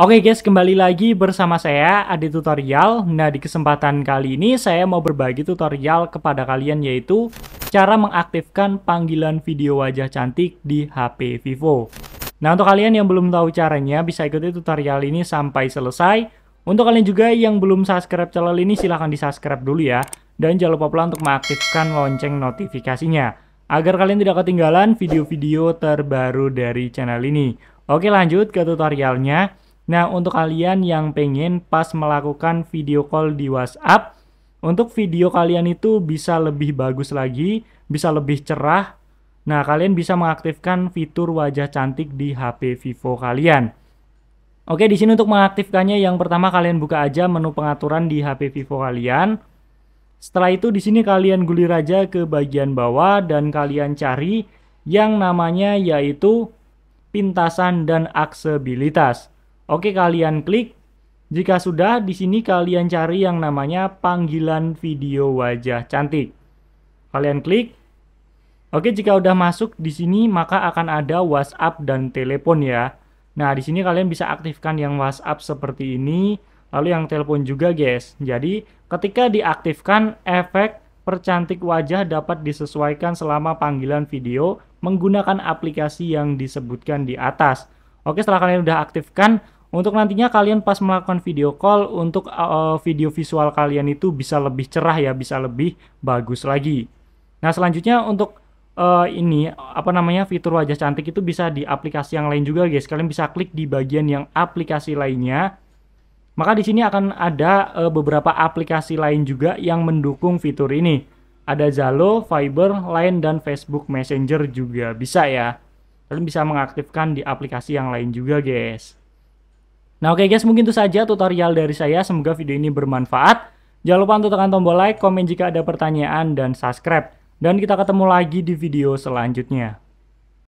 Oke guys, kembali lagi bersama saya Adi Tutorial. Nah, di kesempatan kali ini saya mau berbagi tutorial kepada kalian yaitu cara mengaktifkan panggilan video wajah cantik di HP Vivo. Nah, untuk kalian yang belum tahu caranya bisa ikuti tutorial ini sampai selesai. Untuk kalian juga yang belum subscribe channel ini silahkan di subscribe dulu ya. Dan jangan lupa pula untuk mengaktifkan lonceng notifikasinya. Agar kalian tidak ketinggalan video-video terbaru dari channel ini. Oke lanjut ke tutorialnya. Nah, untuk kalian yang pengen pas melakukan video call di WhatsApp, untuk video kalian itu bisa lebih bagus lagi, bisa lebih cerah. Nah, kalian bisa mengaktifkan fitur wajah cantik di HP Vivo kalian. Oke, di sini untuk mengaktifkannya yang pertama kalian buka aja menu pengaturan di HP Vivo kalian. Setelah itu di sini kalian gulir aja ke bagian bawah dan kalian cari yang namanya yaitu pintasan dan aksesibilitas. Oke, kalian klik. Jika sudah, di sini kalian cari yang namanya panggilan video wajah cantik. Kalian klik. Oke, jika udah masuk di sini, maka akan ada WhatsApp dan telepon ya. Nah, di sini kalian bisa aktifkan yang WhatsApp seperti ini, lalu yang telepon juga, guys. Jadi, ketika diaktifkan, efek percantik wajah dapat disesuaikan selama panggilan video menggunakan aplikasi yang disebutkan di atas. Oke, setelah kalian udah aktifkan, untuk nantinya kalian pas melakukan video call untuk uh, video visual kalian itu bisa lebih cerah ya, bisa lebih bagus lagi. Nah, selanjutnya untuk uh, ini apa namanya fitur wajah cantik itu bisa di aplikasi yang lain juga guys. Kalian bisa klik di bagian yang aplikasi lainnya. Maka di sini akan ada uh, beberapa aplikasi lain juga yang mendukung fitur ini. Ada Zalo, Fiber, Line dan Facebook Messenger juga bisa ya. Kalian bisa mengaktifkan di aplikasi yang lain juga guys. Nah oke okay guys mungkin itu saja tutorial dari saya. Semoga video ini bermanfaat. Jangan lupa untuk tekan tombol like, komen jika ada pertanyaan, dan subscribe. Dan kita ketemu lagi di video selanjutnya.